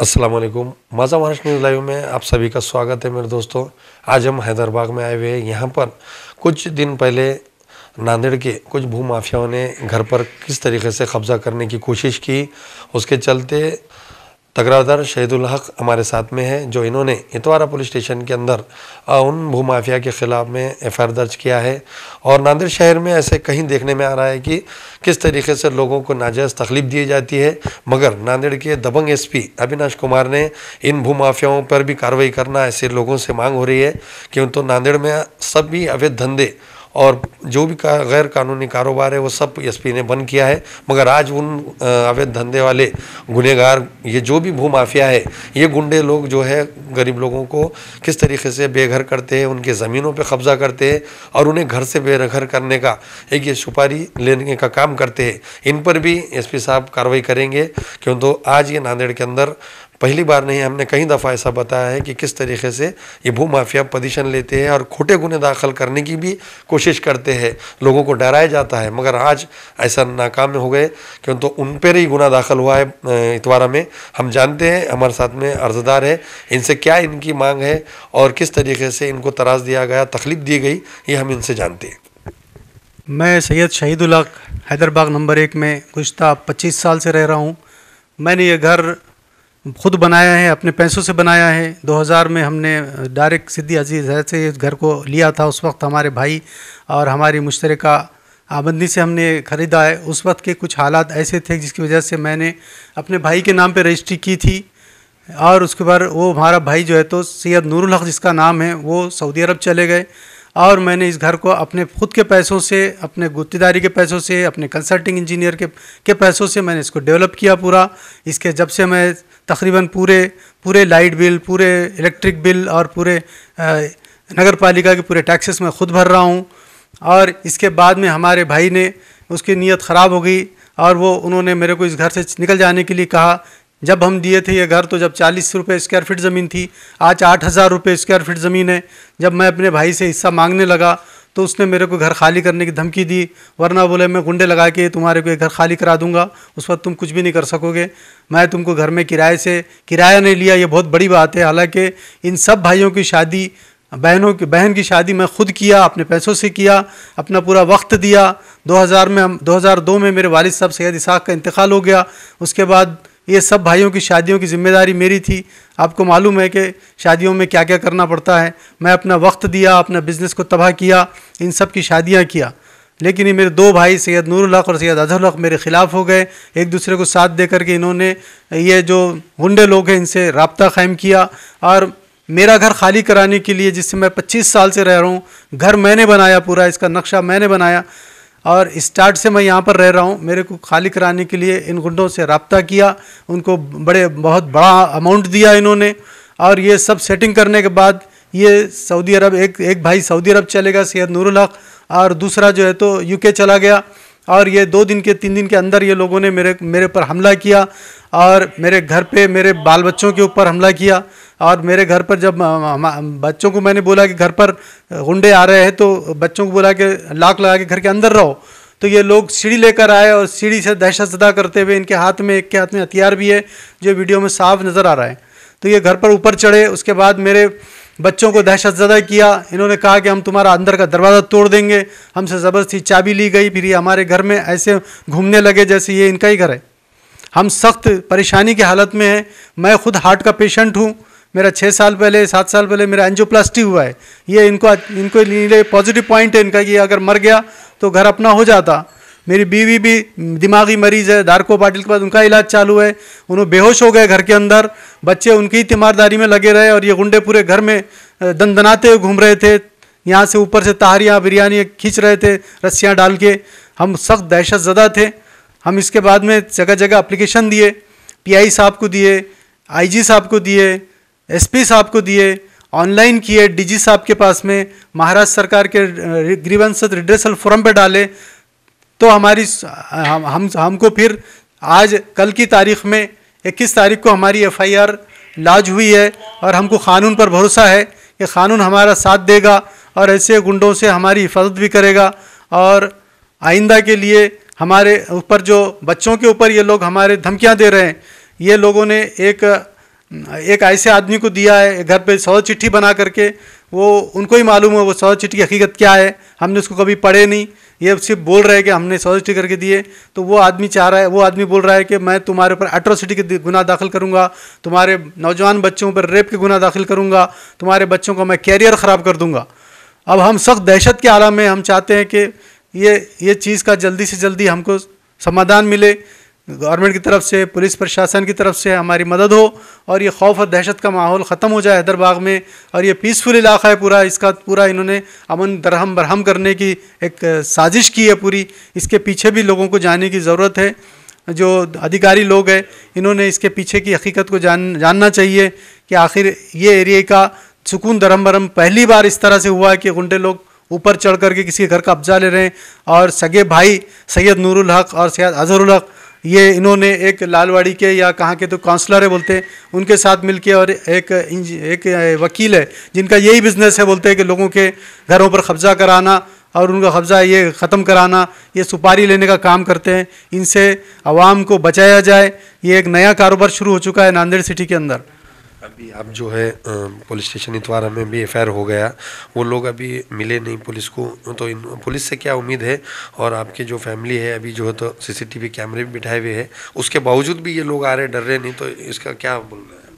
अस्सलाम वालेकुम माजा Maharashtra news live में आप सभी का स्वागत है मेरे दोस्तों आज हम हैदराबाद में आए हुए हैं यहाँ पर कुछ दिन पहले नांदेड़ के कुछ भूमाफियाओं ने घर पर किस तरीके से कब्ज़ा करने की कोशिश की उसके चलते तकरारदार शहीदुल हक हमारे साथ में है जो इन्होंने इतवारा पुलिस स्टेशन के अंदर उन भूमाफिया के ख़िलाफ़ में एफ दर्ज किया है और नांदेड़ शहर में ऐसे कहीं देखने में आ रहा है कि किस तरीके से लोगों को नाजायज़ तकलीफ़ दी जाती है मगर नांदेड़ के दबंग एसपी अविनाश कुमार ने इन भूमाफियाओं पर भी कार्रवाई करना ऐसे लोगों से मांग हो रही है कि तो नांदेड़ में सभी अवैध धंधे और जो भी का, गैर कानूनी कारोबार है वो सब एसपी ने बंद किया है मगर आज उन अवैध धंधे वाले गुनहगार ये जो भी भूमाफिया है ये गुंडे लोग जो है गरीब लोगों को किस तरीके से बेघर करते हैं उनके ज़मीनों पर कब्ज़ा करते हैं और उन्हें घर से बेघर करने का एक ये सुपारी लेने का काम करते हैं इन पर भी एस साहब कार्रवाई करेंगे क्यों तो आज ये नांदेड़ के अंदर पहली बार नहीं हमने कई दफ़ा ऐसा बताया है कि किस तरीके से ये भू माफिया पोजिशन लेते हैं और खोटे गुने दाखिल करने की भी कोशिश करते हैं लोगों को डराया जाता है मगर आज ऐसा नाकाम हो गए क्यों तो उन पर ही गुना दाखिल हुआ है इतवारा में हम जानते हैं हमारे साथ में अर्जदार है इनसे क्या इनकी मांग है और किस तरीके से इनको तराज दिया गया तकलीफ दी गई ये हम इनसे जानते हैं मैं सैयद शहीदुल्लाक हैदरबाग नंबर एक में गुज्त पच्चीस साल से रह रहा हूँ मैंने ये घर खुद बनाया है अपने पैसों से बनाया है 2000 में हमने डायरेक्ट सिद्धि अजीज़ है से इस घर को लिया था उस वक्त हमारे भाई और हमारी मुश्तर आमदनी से हमने ख़रीदा है उस वक्त के कुछ हालात ऐसे थे जिसकी वजह से मैंने अपने भाई के नाम पर रजिस्ट्री की थी और उसके बाद वो हमारा भाई जो है तो सैयद नूरुल हक जिसका नाम है वो सऊदी अरब चले गए और मैंने इस घर को अपने खुद के पैसों से अपने गुत्तेदारी के पैसों से अपने कंसल्टिंग इंजीनियर के के पैसों से मैंने इसको डेवलप किया पूरा इसके जब से मैं तकरीबन पूरे पूरे लाइट बिल पूरे इलेक्ट्रिक बिल और पूरे नगर पालिका के पूरे टैक्सेस मैं खुद भर रहा हूँ और इसके बाद में हमारे भाई ने उसकी नीयत ख़राब हो गई और वो उन्होंने मेरे को इस घर से निकल जाने के लिए कहा जब हम दिए थे ये घर तो जब चालीस रुपये स्क्वायर फीट ज़मीन थी आज आठ हज़ार रुपये स्क्वायर फीट ज़मीन है जब मैं अपने भाई से हिस्सा मांगने लगा तो उसने मेरे को घर खाली करने की धमकी दी वरना बोले मैं गुंडे लगा के तुम्हारे को घर खाली करा दूंगा उस वक्त तुम कुछ भी नहीं कर सकोगे मैं तुमको घर में किराए से किराया नहीं लिया ये बहुत बड़ी बात है हालांकि इन सब भाइयों की शादी बहनों की बहन की शादी मैं खुद किया अपने पैसों से किया अपना पूरा वक्त दिया 2000 में हम 2002 में मेरे वालिद साहब सैद इसाक का इंतकाल हो गया उसके बाद ये सब भाइयों की शादियों की जिम्मेदारी मेरी थी आपको मालूम है कि शादियों में क्या क्या करना पड़ता है मैं अपना वक्त दिया अपना बिज़नेस को तबाह किया इन सब की शादियाँ किया लेकिन ये मेरे दो भाई सैयद नूरुल्लाक और सैयद अजहरुल्लाक मेरे ख़िलाफ़ हो गए एक दूसरे को साथ दे करके इन्होंने ये जो गुंडे लोग हैं इनसे रबता क़ायम किया और मेरा घर खाली कराने के लिए जिससे मैं 25 साल से रह रहा हूँ घर मैंने बनाया पूरा इसका नक्शा मैंने बनाया और स्टार्ट से मैं यहाँ पर रह रहा हूँ मेरे को खाली कराने के लिए इन गुंडों से रबता किया उनको बड़े बहुत बड़ा अमाउंट दिया इन्होंने और ये सब सेटिंग करने के बाद ये सऊदी अरब एक एक भाई सऊदी अरब चलेगा सैद नूरुल और दूसरा जो है तो यूके चला गया और ये दो दिन के तीन दिन के अंदर ये लोगों ने मेरे मेरे पर हमला किया और मेरे घर पे मेरे बाल बच्चों के ऊपर हमला किया और मेरे घर पर जब बच्चों को मैंने बोला कि घर पर गुंडे आ रहे हैं तो बच्चों को बोला कि लाख लगा के घर के अंदर रहो तो ये लोग सीढ़ी लेकर आए और सीढ़ी से दहशत ज़दा करते हुए इनके हाथ में एक के हाथ में हथियार भी है जो वीडियो में साफ नज़र आ रहा है तो ये घर पर ऊपर चढ़े उसके बाद मेरे बच्चों को दहशत ज़दा किया इन्होंने कहा कि हम तुम्हारा अंदर का दरवाज़ा तोड़ देंगे हमसे ज़बरदस्ती चाबी ली गई फिर ये हमारे घर में ऐसे घूमने लगे जैसे ये इनका ही घर है हम सख्त परेशानी की हालत में हैं मैं खुद हार्ट का पेशेंट हूँ मेरा छः साल पहले सात साल पहले मेरा एंजियोप्लास्टी हुआ है ये इनको इनको लिए पॉजिटिव पॉइंट है इनका कि अगर मर गया तो घर अपना हो जाता मेरी बीवी भी दिमागी मरीज़ है धारको पाटिल के बाद उनका इलाज चालू है उन्होंने बेहोश हो गए घर के अंदर बच्चे उनकी तीमारदारी में लगे रहे और ये गुंडे पूरे घर में दंदनाते हुए घूम रहे थे यहाँ से ऊपर से तहारियाँ बिरयानी खींच रहे थे रस्सियाँ डाल के हम सख्त दहशत ज़दा थे हम इसके बाद में जगह जगह अप्लीकेशन दिए पी साहब को दिए आई साहब को दिए एसपी साहब को दिए ऑनलाइन किए डीजी साहब के पास में महाराष्ट्र सरकार के ग्रीवंस रिड्रेसल फोरम पे डाले तो हमारी हम, हम हमको फिर आज कल की तारीख में 21 तारीख को हमारी एफआईआर लाज हुई है और हमको कानून पर भरोसा है कि कानून हमारा साथ देगा और ऐसे गुंडों से हमारी हिफाजत भी करेगा और आइंदा के लिए हमारे ऊपर जो बच्चों के ऊपर ये लोग हमारे धमकियाँ दे रहे हैं ये लोगों ने एक एक ऐसे आदमी को दिया है घर पे सौ चिट्ठी बना करके वो उनको ही मालूम है वो सौ चिट्ठी की हकीकत क्या है हमने उसको कभी पढ़े नहीं ये सिर्फ बोल रहे हैं कि हमने सौ चिट्ठी करके दिए तो वो आदमी चाह रहा है वो आदमी बोल रहा है कि मैं तुम्हारे ऊपर एट्रोसिटी के गुना दाखिल करूँगा तुम्हारे नौजवान बच्चों पर रेप के गुना दाखिल करूँगा तुम्हारे बच्चों का मैं कैरियर ख़राब कर दूँगा अब हम सख्त दहशत के आलम में हम चाहते हैं कि ये ये चीज़ का जल्दी से जल्दी हमको समाधान मिले गवर्नमेंट की तरफ से पुलिस प्रशासन की तरफ से हमारी मदद हो और ये खौफ और दहशत का माहौल ख़त्म हो जाए हैदरबाग में और ये पीसफुल इलाका है पूरा इसका पूरा इन्होंने अमन दरहम बरहम करने की एक साजिश की है पूरी इसके पीछे भी लोगों को जाने की ज़रूरत है जो अधिकारी लोग हैं इन्होंने इसके पीछे की हकीकत को जान जानना चाहिए कि आखिर ये एरिए का सुकून दरहम बरहम पहली बार इस तरह से हुआ है कि गुंडे लोग ऊपर चढ़ करके किसी घर का कब्जा ले रहे हैं और सगे भाई सैयद नूरुल हक और सैयद अजहरुल हक ये इन्होंने एक लालवाड़ी के या कहाँ के तो काउंसलर है बोलते हैं उनके साथ मिलके और एक एक वकील है जिनका यही बिजनेस है बोलते हैं कि लोगों के घरों पर कब्जा कराना और उनका कब्ज़ा ये ख़त्म कराना ये सुपारी लेने का काम करते हैं इनसे आवाम को बचाया जाए ये एक नया कारोबार शुरू हो चुका है नांदेड़ सिटी के अंदर अभी अब जो है पुलिस स्टेशन इतवारा में भी एफ हो गया वो लोग अभी मिले नहीं पुलिस को तो इन पुलिस से क्या उम्मीद है और आपके जो फैमिली है अभी जो है तो सीसीटीवी कैमरे भी बिठाए हुए हैं उसके बावजूद भी ये लोग आ रहे डर रहे नहीं तो इसका क्या बोल रहे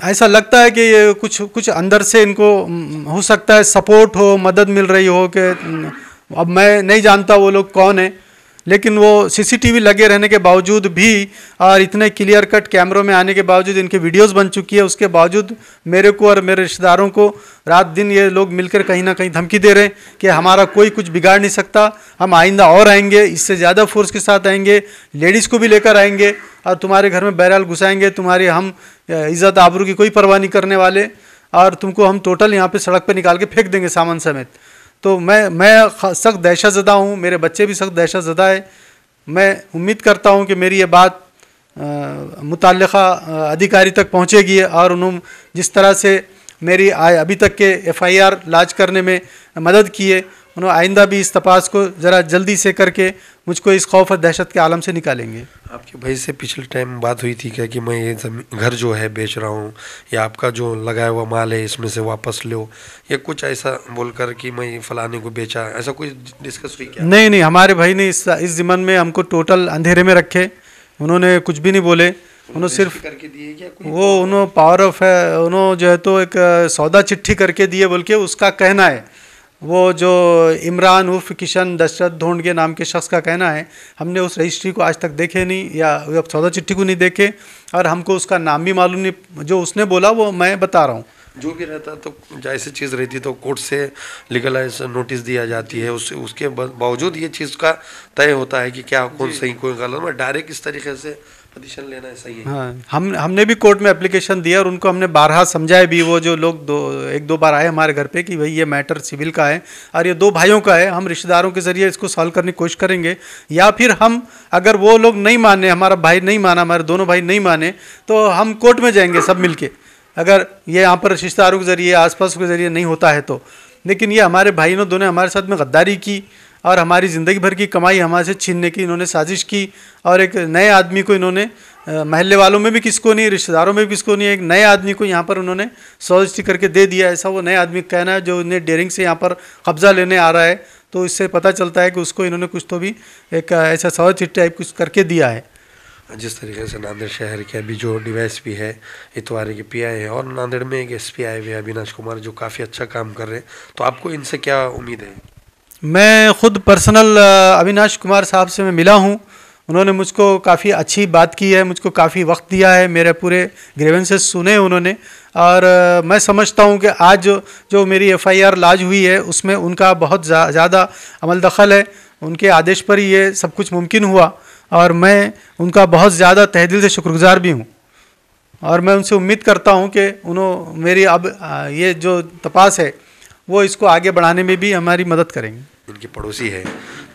हैं ऐसा लगता है कि ये कुछ कुछ अंदर से इनको हो सकता है सपोर्ट हो मदद मिल रही हो कि अब मैं नहीं जानता वो लोग कौन है लेकिन वो सीसीटीवी लगे रहने के बावजूद भी और इतने क्लियर कट कैमरों में आने के बावजूद इनकी वीडियोस बन चुकी है उसके बावजूद मेरे को और मेरे रिश्तेदारों को रात दिन ये लोग मिलकर कहीं ना कहीं धमकी दे रहे हैं कि हमारा कोई कुछ बिगाड़ नहीं सकता हम आइंदा और आएंगे इससे ज़्यादा फोर्स के साथ आएंगे लेडीज़ को भी लेकर आएंगे और तुम्हारे घर में बहरहाल घुसाएंगे तुम्हारी हम इज़्ज़त आबरू की कोई परवाह नहीं करने वाले और तुमको हम टोटल यहाँ पर सड़क पर निकाल के फेंक देंगे सामान समेत तो मैं मैं सख्त दहशत ज़दा हूँ मेरे बच्चे भी सख्त दहशत ज़दा है मैं उम्मीद करता हूँ कि मेरी ये बात मुतल अधिकारी तक पहुँचेगी और उन्होंने जिस तरह से मेरी आए अभी तक के एफ आर लाज करने में मदद की है उन्होंने आइंदा भी इस तपास को ज़रा जल्दी से करके मुझको इस खौफ और दहशत के आलम से निकालेंगे आपके भाई से पिछले टाइम बात हुई थी क्या कि मैं ये घर जो है बेच रहा हूँ या आपका जो लगाया हुआ माल है इसमें से वापस लो या कुछ ऐसा बोलकर कि मैं फलाने को बेचा ऐसा कुछ डिस्कस हुई क्या नहीं नहीं हमारे भाई ने इस इस जिमन में हमको टोटल अंधेरे में रखे उन्होंने कुछ भी नहीं बोले उन्होंने सिर्फ करके दिए क्या वो उन्होंने पावर ऑफ है उन्होंने जो है तो एक सौदा चिट्ठी करके दिए बोल के उसका कहना है वो जो इमरान उर्फ किशन दशरथ धोंड के नाम के शख्स का कहना है हमने उस रजिस्ट्री को आज तक देखे नहीं या सौदा चिट्ठी को नहीं देखे और हमको उसका नाम भी मालूम नहीं जो उसने बोला वो मैं बता रहा हूँ जो भी रहता तो जैसे चीज़ रहती तो कोर्ट से लीगल नोटिस दिया जाती है उससे उसके बावजूद ये चीज़ का तय होता है कि क्या कौन सही कोई गलत डायरेक्ट इस तरीके से पोजीशन लेना सही है हाँ हम हमने भी कोर्ट में एप्लीकेशन दिया और उनको हमने बारह समझाया भी वो जो लोग दो एक दो बार आए हमारे घर पे कि भाई ये मैटर सिविल का है और ये दो भाइयों का है हम रिश्तेदारों के जरिए इसको सॉल्व करने की कोशिश करेंगे या फिर हम अगर वो लोग नहीं माने हमारा भाई नहीं माना हमारे दोनों भाई नहीं माने तो हम कोर्ट में जाएंगे सब मिलके अगर ये यहाँ पर रिश्तेदारों के जरिए आसपास के जरिए नहीं होता है तो लेकिन ये हमारे भाइयों दोनों हमारे साथ में गद्दारी की और हमारी ज़िंदगी भर की कमाई हमारे से छीनने की इन्होंने साजिश की और एक नए आदमी को इन्होंने महल्ले वालों में भी किसको नहीं रिश्तेदारों में भी किसको नहीं एक नए आदमी को यहाँ पर उन्होंने सॉजिस्टी करके दे दिया ऐसा वो नए आदमी कहना है जो इन्हें डेयरिंग से यहाँ पर कब्ज़ा लेने आ रहा है तो इससे पता चलता है कि उसको इन्होंने कुछ तो भी एक ऐसा सवाल चिट टाइप कुछ करके दिया है जिस तरीके से नांदेड़ शहर के अभी जो एस भी है इतवारी के पी आई है और नांदेड़ में एक एस पी आई भी अविनाश कुमार जो काफ़ी अच्छा काम कर रहे हैं तो आपको इनसे क्या उम्मीद है मैं ख़ुद पर्सनल अविनाश कुमार साहब से मैं मिला हूँ उन्होंने मुझको काफ़ी अच्छी बात की है मुझको काफ़ी वक्त दिया है मेरे पूरे ग्रेवेंसेस सुने उन्होंने और मैं समझता हूँ कि आज जो, जो मेरी एफआईआर लाज हुई है उसमें उनका बहुत ज़्यादा जा, अमल दखल है उनके आदेश पर ही ये सब कुछ मुमकिन हुआ और मैं उनका बहुत ज़्यादा तहदिल से शुक्रगुजार भी हूँ और मैं उनसे उम्मीद करता हूँ कि उन्होंने मेरी अब ये जो तपास है वो इसको आगे बढ़ाने में भी हमारी मदद करेंगे उनकी पड़ोसी है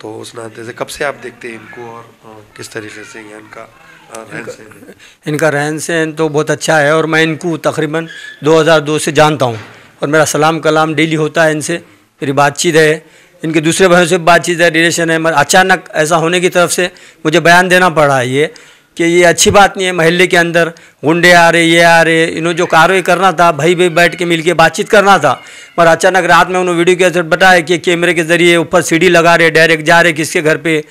तो उस नाते से कब से आप देखते हैं इनको और किस तरीके से इनका रहन सहन इनका रहन सहन तो बहुत अच्छा है और मैं इनको तकरीबन 2002 से जानता हूँ और मेरा सलाम कलाम डेली होता है इनसे मेरी बातचीत है इनके दूसरे भाइयों से बातचीत है रिलेशन है मगर अचानक ऐसा होने की तरफ से मुझे बयान देना पड़ा है ये कि ये अच्छी बात नहीं है महल्ले के अंदर गुंडे आ रहे ये आ रहे इन्होंने जो कार्रवाई करना था भाई भाई बैठ के मिल के बातचीत करना था पर अचानक रात में उन्होंने वीडियो के जरिए बताया कि कैमरे के ज़रिए ऊपर सीढ़ी लगा रहे डायरेक्ट जा रहे किसके घर पे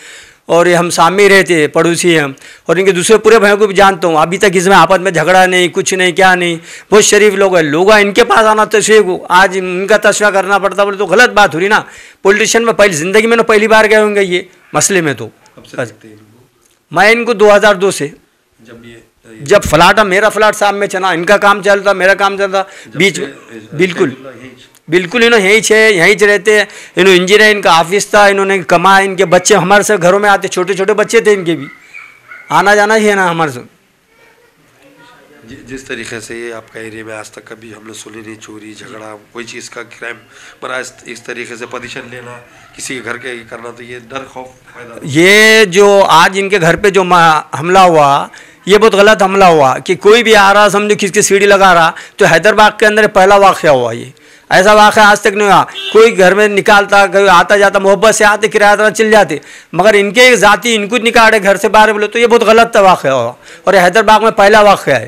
और ये हम सामने ही रहते पड़ोसी हैं और इनके दूसरे पूरे भाइयों को भी जानता हूँ अभी तक इसमें आपस में झगड़ा नहीं कुछ नहीं क्या नहीं बहुत शरीफ लोग हैं लोग इनके पास आना तस्वीर को आज इनका तस्वीर करना पड़ता बोले तो गलत बात हो रही ना पोलिटिशियन में पहले ज़िंदगी में ना तो पहली बार गए होंगे ये मसले में तो मैं इनको 2002 से जब ये जब फलाटा मेरा फ्लाट साहब में चला इनका काम चलता मेरा काम चलता बीच बिल्कुल बिल्कुल इन्होंने यहीं छे यहीं से रहते हैं इन्होंने इंजीनियर इनका ऑफिस था इन्होंने कमाया इनके बच्चे हमारे से घरों में आते छोटे छोटे बच्चे थे इनके भी आना जाना ही है ना हमारे से जिस तरीके से ये आपका एरिया में आज तक कभी हमने सुनी नहीं चोरी झगड़ा कोई चीज़ का क्राइम पर इस तरीके से पोजिशन लेना किसी के घर के करना तो ये डर खौफ ये जो आज इनके घर पे जो हमला हुआ ये बहुत गलत हमला हुआ कि कोई भी आ रहा समझो किसकी सीढ़ी लगा रहा तो हैदराबाद के अंदर पहला वाक़ हुआ ये ऐसा वाक़ आज तक नहीं हुआ कोई घर में निकालता कोई आता जाता मोहब्बत से आते किराया चल जाते मगर इनके जाति इनको निकाले घर से बाहर बोले तो ये बहुत गलत वाक़ हुआ और हैदराबाद में पहला वाक़ है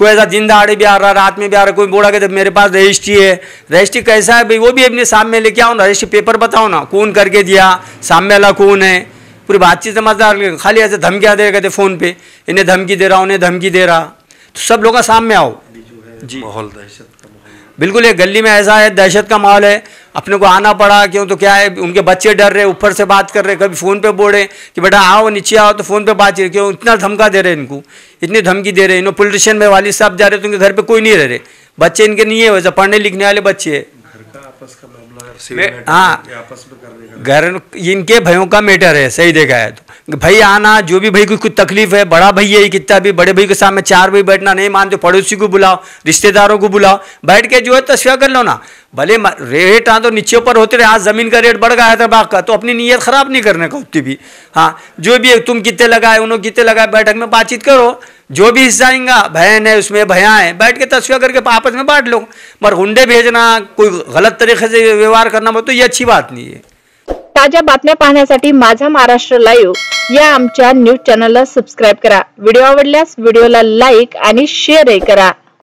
कोई ऐसा दिन दहाड़े भी आ रहा रात में भी आ रहा कोई बोला कि मेरे पास रजिस्ट्री है रजिस्ट्री कैसा है भाई वो भी अपने सामने लेके आओ ना रजिस्ट्री पेपर बताओ ना कौन करके दिया सामने वाला कौन है पूरी बातचीत समझदार खाली ऐसे धमकियाँ दे रहे फ़ोन पे इन्हें धमकी दे रहा उन्हें धमकी दे रहा तो सब लोग सामने आओ जी माहौल दहशत बिल्कुल ये गली में ऐसा है दहशत का माहौल है अपने को आना पड़ा क्यों तो क्या है उनके बच्चे डर रहे ऊपर से बात कर रहे कभी फ़ोन पे बोल रहे कि बेटा आओ नीचे आओ तो फ़ोन पे बात कर क्यों इतना धमका दे रहे इनको इतनी धमकी दे रहे इन्होंने पोलिटिशियन में वाली साहब जा रहे तो उनके घर पे कोई नहीं रह रहे बच्चे इनके नहीं है वैसे पढ़ने लिखने वाले बच्चे है हाँ घर इनके भयों का मैटर है सही देखा है तो भाई आना जो भी भाई कोई कुछ तकलीफ है बड़ा भाई है कितना भी बड़े भाई के सामने चार भाई बैठना नहीं मानते पड़ोसी को बुलाओ रिश्तेदारों को बुलाओ बैठ के जो है तस्वीर कर लो ना भले रेट हाँ तो नीचे ऊपर होते रहे आज ज़मीन का रेट बढ़ गया है तबाग का तो अपनी नीयत ख़राब नहीं करने का उतनी भी हाँ जो भी तुम कितने लगाए उन्होंने कितने लगाए बैठक में बातचीत करो जो भी हिस्सा आएगा बहन है उसमें भया है बैठ के तस्वीर करके आपस में बांट लो मगर हुडे भेजना कोई गलत तरीके से व्यवहार करना मतलब तो ये अच्छी बात नहीं है ताजा बातम्या पाहण्यासाठी माझा महाराष्ट्र लाईव्ह या आमच्या न्यूज चॅनलला सबस्क्राईब करा व्हिडिओ आवडल्यास व्हिडिओला लाईक आणि शेअरही करा